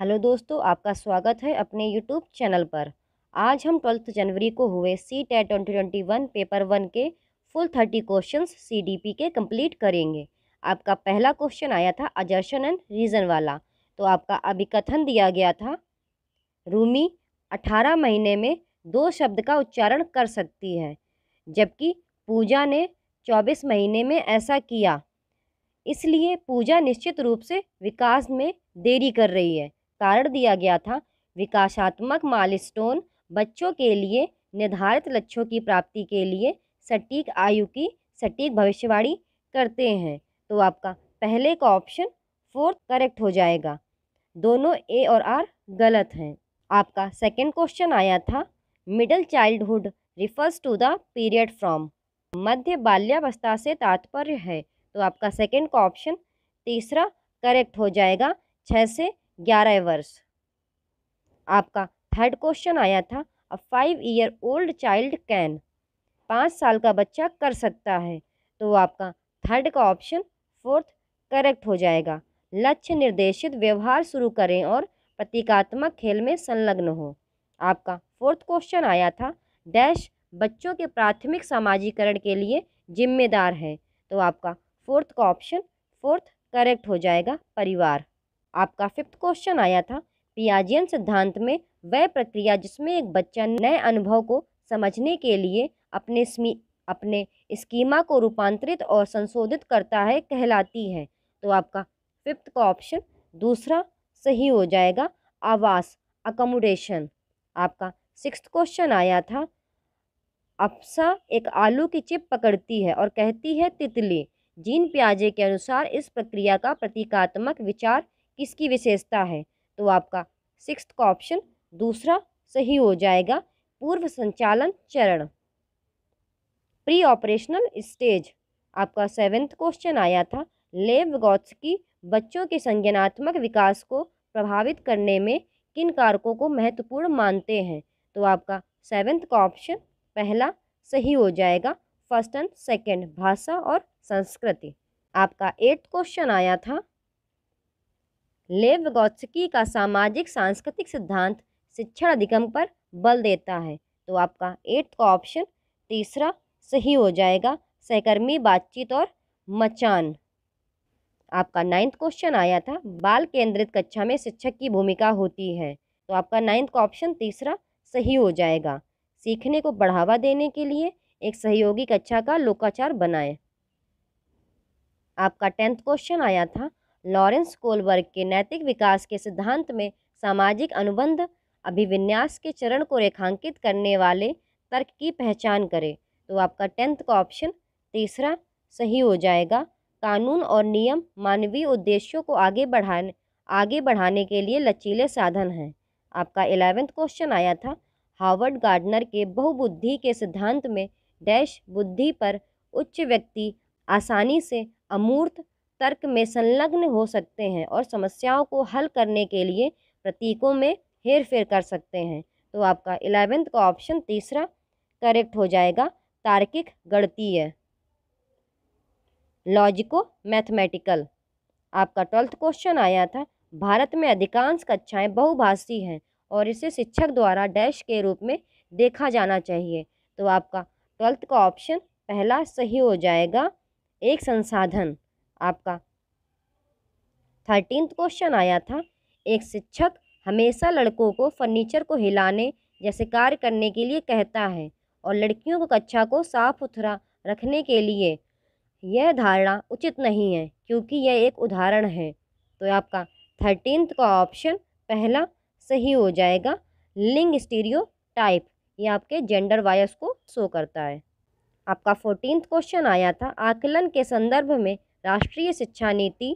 hello दोस्तों आपका स्वागत है अपने यूट्यूब चैनल पर आज हम ट्वेल्थ जनवरी को हुए C TET twenty twenty one paper one के फुल थर्टी क्वेश्चंस सीडीपी के कंप्लीट करेंगे आपका पहला क्वेश्चन आया था अजर्शन एंड रीज़न वाला तो आपका अभी कथन दिया गया था रूमी अठारह महीने में दो शब्द का उच्चारण कर सकती है जबकि पूजा ने चौबीस महीने में ऐसा किया इसलिए पूजा निश्चित रूप से विकास में देरी कर रही है कारण दिया गया था विकासात्मक मालस्टोन बच्चों के लिए निर्धारित लक्ष्यों की प्राप्ति के लिए सटीक आयु की सटीक भविष्यवाणी करते हैं तो आपका पहले का ऑप्शन फोर्थ करेक्ट हो जाएगा दोनों ए और आर गलत हैं आपका सेकंड क्वेश्चन आया था middle childhood refers to the period from मध्य बाल्यावस्था से तात्पर्य है तो आपका सेकंड का ऑप्शन तीसरा करेक्ट हो जाएगा छः से ग्यारह वर्ष आपका थर्ड क्वेश्चन आया था a five year old child can पाँच साल का बच्चा कर सकता है तो आपका थर्ड का ऑप्शन फोर्थ करेक्ट हो जाएगा लक्ष्य निर्देशित व्यवहार शुरू करें और प्रतीकात्मक खेल में संलग्न हो आपका फोर्थ क्वेश्चन आया था डैश बच्चों के प्राथमिक सामाजिकरण के लिए जिम्मेदार है तो आपका फोर्थ का ऑप्शन फोर्थ करेक्ट हो जाएगा परिवार आपका फिफ्थ क्वेश्चन आया था पियाजियन सिद्धांत में वह प्रक्रिया जिसमें एक बच्चा नए अनुभव को समझने के लिए अपने स्मी अपने स्कीमा को रूपांतरित और संशोधित करता है कहलाती है तो आपका फिफ्थ का ऑप्शन दूसरा सही हो जाएगा आवास अकोमोडेशन आपका सिक्स क्वेश्चन आया था अप्सा एक आलू की चिप पकड़ती है और कहती है तितली जीन प्याजे के अनुसार इस प्रक्रिया का प्रतीकात्मक विचार किसकी विशेषता है तो आपका सिक्स का ऑप्शन दूसरा सही हो जाएगा पूर्व संचालन चरण प्री ऑपरेशनल स्टेज आपका सेवेंथ क्वेश्चन आया था लेव की बच्चों के संज्ञानात्मक विकास को प्रभावित करने में किन कारकों को महत्वपूर्ण मानते हैं तो आपका सेवेंथ का ऑप्शन पहला सही हो जाएगा फर्स्ट एंड सेकेंड भाषा और संस्कृति आपका एट्थ क्वेश्चन आया था लेव गौत्सकी का सामाजिक सांस्कृतिक सिद्धांत शिक्षण अधिगम पर बल देता है तो आपका एट्थ का ऑप्शन तीसरा सही हो जाएगा सहकर्मी बातचीत और मचान आपका नाइन्थ क्वेश्चन आया था बाल केंद्रित कक्षा में शिक्षक की भूमिका होती है तो आपका नाइन्थ का ऑप्शन तीसरा सही हो जाएगा सीखने को बढ़ावा देने के लिए एक सहयोगी कक्षा का लोकाचार बनाएं आपका टेंथ क्वेश्चन आया था लॉरेंस कोलबर्ग के नैतिक विकास के सिद्धांत में सामाजिक अनुबंध अभिविन्यास के चरण को रेखांकित करने वाले तर्क की पहचान करें तो आपका टेंथ का ऑप्शन तीसरा सही हो जाएगा कानून और नियम मानवीय उद्देश्यों को आगे बढ़ाने आगे बढ़ाने के लिए लचीले साधन हैं आपका इलेवेंथ क्वेश्चन आया था हार्वर्ड गार्डनर के बहुबुद्धि के सिद्धांत में डैश बुद्धि पर उच्च व्यक्ति आसानी से अमूर्त तर्क में संलग्न हो सकते हैं और समस्याओं को हल करने के लिए प्रतीकों में हेर फेर कर सकते हैं तो आपका इलेवेंथ का ऑप्शन तीसरा करेक्ट हो जाएगा तार्किक गणतीय लॉजिको मैथमेटिकल आपका ट्वेल्थ क्वेश्चन आया था भारत में अधिकांश कक्षाएं बहुभाषी हैं और इसे शिक्षक द्वारा डैश के रूप में देखा जाना चाहिए तो आपका ट्वेल्थ का ऑप्शन पहला सही हो जाएगा एक संसाधन आपका थर्टींथ क्वेश्चन आया था एक शिक्षक हमेशा लड़कों को फर्नीचर को हिलाने जैसे कार्य करने के लिए कहता है और लड़कियों को कक्षा को साफ सुथरा रखने के लिए यह धारणा उचित नहीं है क्योंकि यह एक उदाहरण है तो आपका थर्टींथ का ऑप्शन पहला सही हो जाएगा लिंग स्टीरियो टाइप ये आपके जेंडर वायस को शो करता है आपका फोर्टीन क्वेश्चन आया था आकलन के संदर्भ में राष्ट्रीय शिक्षा नीति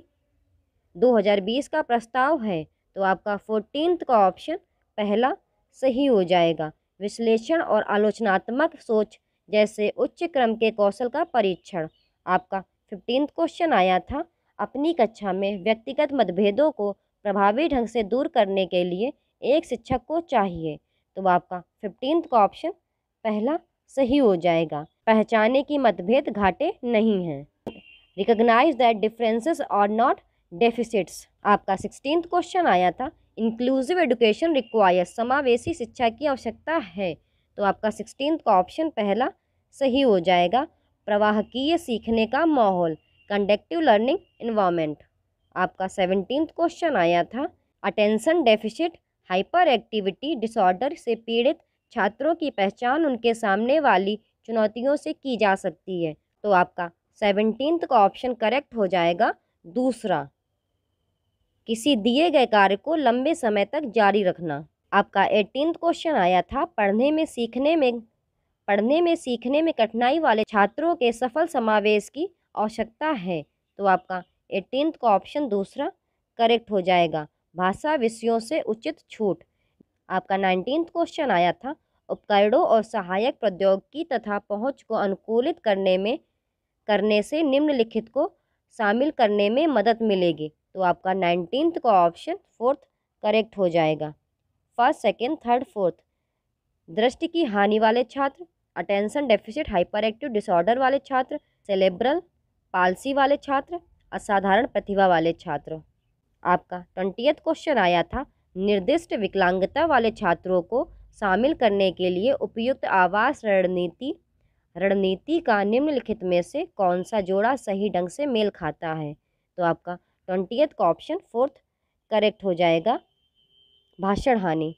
2020 का प्रस्ताव है तो आपका फोर्टीन का ऑप्शन पहला सही हो जाएगा विश्लेषण और आलोचनात्मक सोच जैसे उच्च क्रम के कौशल का परीक्षण आपका फिफ्टीन क्वेश्चन आया था अपनी कक्षा में व्यक्तिगत मतभेदों को प्रभावी ढंग से दूर करने के लिए एक शिक्षक को चाहिए तो आपका फिफ्टीन का ऑप्शन पहला सही हो जाएगा पहचाने की मतभेद घाटे नहीं हैं रिकग्नाइज दैट डिफरेंसेस और नॉट डेफिसिट्स आपका सिक्सटीन क्वेश्चन आया था इंक्लूसिव एडुकेशन रिक्वायर समावेशी शिक्षा की आवश्यकता है तो आपका सिक्सटीन का ऑप्शन पहला सही हो जाएगा प्रवाहकीय सीखने का माहौल कंडक्टिव लर्निंग इन्वामेंट आपका सेवनटीन क्वेश्चन आया था attention deficit hyperactivity disorder से पीड़ित छात्रों की पहचान उनके सामने वाली चुनौतियों से की जा सकती है तो आपका सेवनटीन का ऑप्शन करेक्ट हो जाएगा दूसरा किसी दिए गए कार्य को लंबे समय तक जारी रखना आपका एटीनथ क्वेश्चन आया था पढ़ने में सीखने में पढ़ने में सीखने में कठिनाई वाले छात्रों के सफल समावेश की आवश्यकता है तो आपका एटीनथ का ऑप्शन दूसरा करेक्ट हो जाएगा भाषा विषयों से उचित छूट आपका नाइनटीन्थ क्वेश्चन आया था उपकरणों और सहायक प्रौद्योगिकी तथा पहुंच को अनुकूलित करने में करने से निम्नलिखित को शामिल करने में मदद मिलेगी तो आपका नाइनटीन्थ का ऑप्शन फोर्थ करेक्ट हो जाएगा फर्स्ट सेकेंड थर्ड फोर्थ दृष्टि की हानि वाले छात्र attention deficit hyperactive disorder वाले छात्र सेलेब्रल पालसी वाले छात्र असाधारण प्रतिभा वाले छात्र आपका ट्वेंटियथ क्वेश्चन आया था निर्दिष्ट विकलांगता वाले छात्रों को शामिल करने के लिए उपयुक्त आवास रणनीति रणनीति का निम्नलिखित में से कौन सा जोड़ा सही ढंग से मेल खाता है तो आपका ट्वेंटियथ का ऑप्शन फोर्थ करेक्ट हो जाएगा भाषण हानि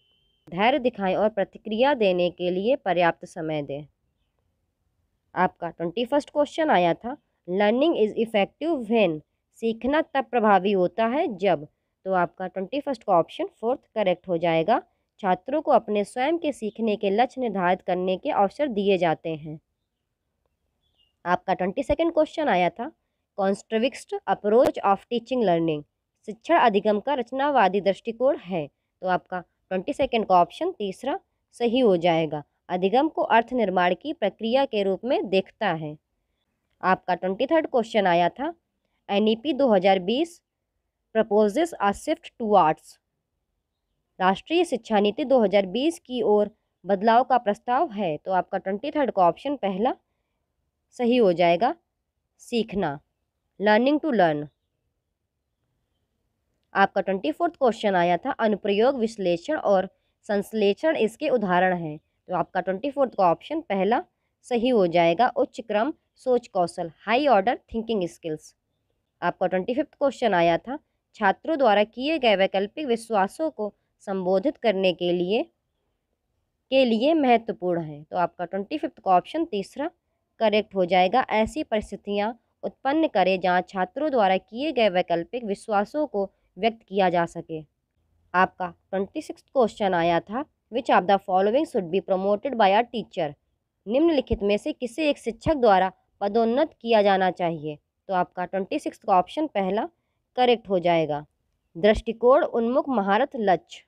धैर्य दिखाएं और प्रतिक्रिया देने के लिए पर्याप्त समय दें आपका ट्वेंटी फर्स्ट क्वेश्चन आया था लर्निंग इज़ इफ़ेक्टिव वेन सीखना तब प्रभावी होता है जब तो आपका ट्वेंटी फर्स्ट का ऑप्शन फोर्थ करेक्ट हो जाएगा छात्रों को अपने स्वयं के सीखने के लक्ष्य निर्धारित करने के अवसर दिए जाते हैं आपका ट्वेंटी सेकेंड क्वेश्चन आया था constructivist approach of teaching learning शिक्षण अधिगम का रचनावादी दृष्टिकोण है तो आपका ट्वेंटी सेकेंड का ऑप्शन तीसरा सही हो जाएगा अधिगम को अर्थ निर्माण की प्रक्रिया के रूप में देखता है आपका ट्वेंटी थर्ड क्वेश्चन आया था एन ई पी दो हज़ार बीस proposes a shift to arts राष्ट्रीय शिक्षा नीति 2020 की ओर बदलाव का प्रस्ताव है तो आपका ट्वेंटी थर्ड का ऑप्शन पहला सही हो जाएगा सीखना लर्निंग टू लर्न आपका ट्वेंटी फोर्थ क्वेश्चन आया था अनुप्रयोग विश्लेषण और संश्लेषण इसके उदाहरण हैं तो आपका ट्वेंटी फोर्थ का ऑप्शन पहला सही हो जाएगा उच्च क्रम सोच कौशल हाई ऑर्डर थिंकिंग स्किल्स आपका ट्वेंटी फिफ्थ क्वेश्चन आया था छात्रों द्वारा किए गए वैकल्पिक विश्वासों को संबोधित करने के लिए के लिए महत्वपूर्ण है तो आपका ट्वेंटी फिफ्थ का ऑप्शन तीसरा करेक्ट हो जाएगा ऐसी परिस्थितियाँ उत्पन्न करें जहाँ छात्रों द्वारा किए गए वैकल्पिक विश्वासों को व्यक्त किया जा सके आपका ट्वेंटी सिक्स क्वेश्चन आया था which of the following should be promoted by our teacher निम्नलिखित में से किसे एक शिक्षक द्वारा पदोन्नत किया जाना चाहिए तो आपका ट्वेंटी सिक्स का ऑप्शन पहला करेक्ट हो जाएगा दृष्टिकोण उन्मुख महारत लक्ष्य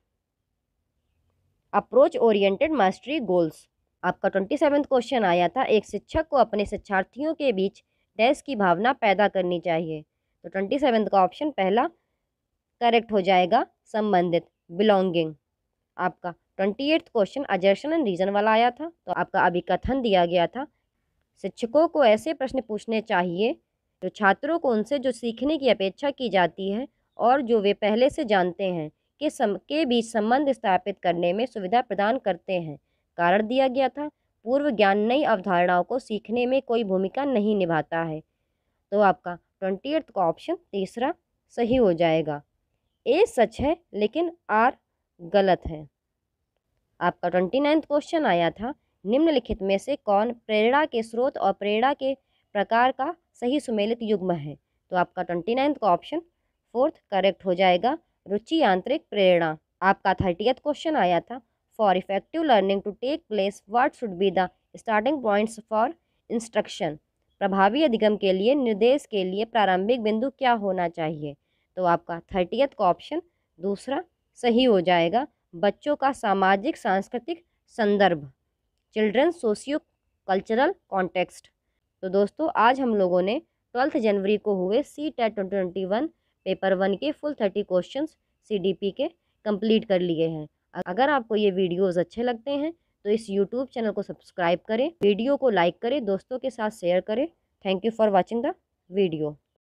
अप्रोच ओरिएंटेड मास्टरी गोल्स आपका ट्वेंटी सेवेंथ क्वेश्चन आया था एक शिक्षक को अपने शिक्षार्थियों के बीच डैश की भावना पैदा करनी चाहिए तो ट्वेंटी सेवेंथ का ऑप्शन पहला करेक्ट हो जाएगा संबंधित बिलोंगिंग आपका twenty eighth question assertion and reason वाला आया था तो आपका अभी कथन दिया गया था शिक्षकों को ऐसे प्रश्न पूछने चाहिए जो छात्रों को उनसे जो सीखने की अपेक्षा की जाती है और जो वे पहले से जानते हैं के सम के बीच संबंध स्थापित करने में सुविधा प्रदान करते हैं कारण दिया गया था पूर्व ज्ञान नई अवधारणाओं को सीखने में कोई भूमिका नहीं निभाता है तो आपका ट्वेंटी का ऑप्शन तीसरा सही हो जाएगा ए सच है लेकिन आर गलत है आपका ट्वेंटी नाइन्थ क्वेश्चन आया था निम्नलिखित में से कौन प्रेरणा के स्रोत और प्रेरणा के प्रकार का सही सुमेलित युग्म है तो आपका ट्वेंटी नाइन्थ का ऑप्शन फोर्थ करेक्ट हो जाएगा रुचि यांत्रिक प्रेरणा आपका थर्टियथ क्वेश्चन आया था for effective learning to take place what should be the starting points for instruction प्रभावी अधिगम के लिए निर्देश के लिए प्रारंभिक बिंदु क्या होना चाहिए तो आपका थर्टियथ का ऑप्शन दूसरा सही हो जाएगा बच्चों का सामाजिक सांस्कृतिक संदर्भ चिल्ड्रन सोशियो कल्चरल कॉन्टेक्स्ट तो दोस्तों आज हम लोगों ने ट्वेल्थ जनवरी को हुए C TET twenty twenty one paper one के फुल थर्टी क्वेश्चंस सी के कंप्लीट कर लिए हैं अगर आपको ये वीडियोज़ अच्छे लगते हैं तो इस यूट्यूब चैनल को सब्सक्राइब करें वीडियो को लाइक करें दोस्तों के साथ शेयर करें thank you for watching the video